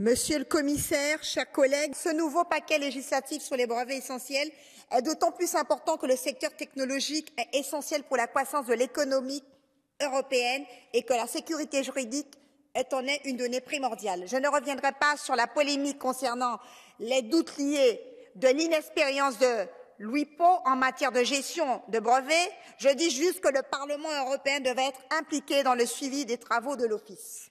Monsieur le commissaire, chers collègues, ce nouveau paquet législatif sur les brevets essentiels est d'autant plus important que le secteur technologique est essentiel pour la croissance de l'économie européenne et que la sécurité juridique est en est une donnée primordiale. Je ne reviendrai pas sur la polémique concernant les doutes liés de l'inexpérience de Louis en matière de gestion de brevets. Je dis juste que le Parlement européen devait être impliqué dans le suivi des travaux de l'Office.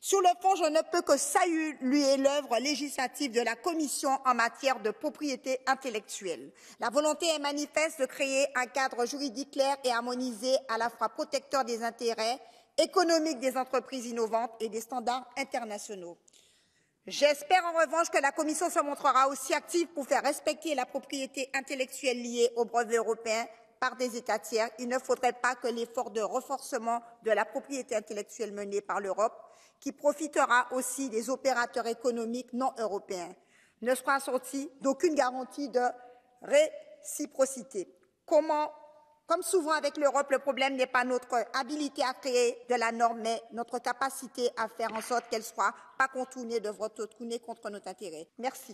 Sur le fond, je ne peux que saluer l'œuvre législative de la Commission en matière de propriété intellectuelle. La volonté est manifeste de créer un cadre juridique clair et harmonisé, à la fois protecteur des intérêts économiques des entreprises innovantes et des standards internationaux. J'espère en revanche que la Commission se montrera aussi active pour faire respecter la propriété intellectuelle liée aux brevets européens par des États tiers, il ne faudrait pas que l'effort de renforcement de la propriété intellectuelle menée par l'Europe, qui profitera aussi des opérateurs économiques non européens, ne soit assorti d'aucune garantie de réciprocité. Comment comme souvent avec l'Europe, le problème n'est pas notre habilité à créer de la norme, mais notre capacité à faire en sorte qu'elle soit pas contournée, de votre contre notre intérêt. Merci.